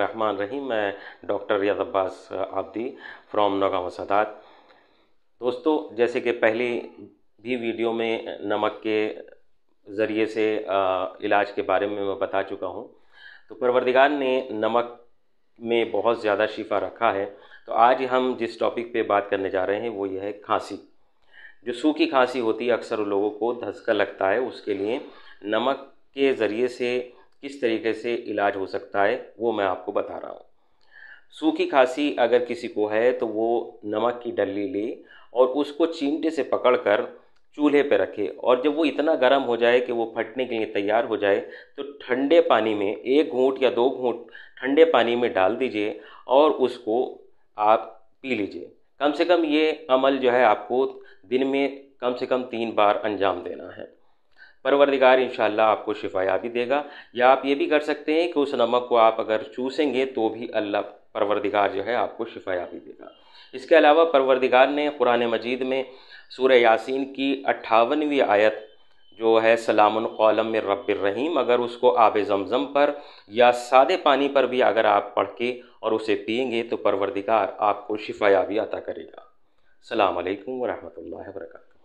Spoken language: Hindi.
रहमान रहीम मैं डॉक्टर रियाज अब्बास आब्दी फ्रॉम नौगांव सदात दोस्तों जैसे कि पहले भी वीडियो में नमक के ज़रिए से इलाज के बारे में मैं बता चुका हूँ तो परवरदिगार ने नमक में बहुत ज़्यादा शिफा रखा है तो आज हम जिस टॉपिक पे बात करने जा रहे हैं वो यह है खांसी जो सूखी खांसी होती है अक्सर लोगों को धसका लगता है उसके लिए नमक के ज़रिए से किस तरीके से इलाज हो सकता है वो मैं आपको बता रहा हूँ सूखी खांसी अगर किसी को है तो वो नमक की डली ले और उसको चिमटे से पकड़कर चूल्हे पर रखे और जब वो इतना गर्म हो जाए कि वो फटने के लिए तैयार हो जाए तो ठंडे पानी में एक घूंट या दो घूंट ठंडे पानी में डाल दीजिए और उसको आप पी लीजिए कम से कम ये अमल जो है आपको दिन में कम से कम तीन बार अंजाम देना है परवरदिगार इन आपको शिफायाबी देगा या आप ये भी कर सकते हैं कि उस नमक को आप अगर चूसेंगे तो भी अल्लाह परवरदिगार जो है आपको शिफायाबी देगा इसके अलावा परवरदिगार ने कुरान मजीद में सूर यासिन की अट्ठावनवीं आयत जो है सलाम कौलम रहीम अगर उसको आब जमज़म पर या सादे पानी पर भी अगर आप पढ़ के और उसे पियेंगे तो परवरदिगार आपको शिफायाबी अता करेगा सलामकुम वरहमल वर्का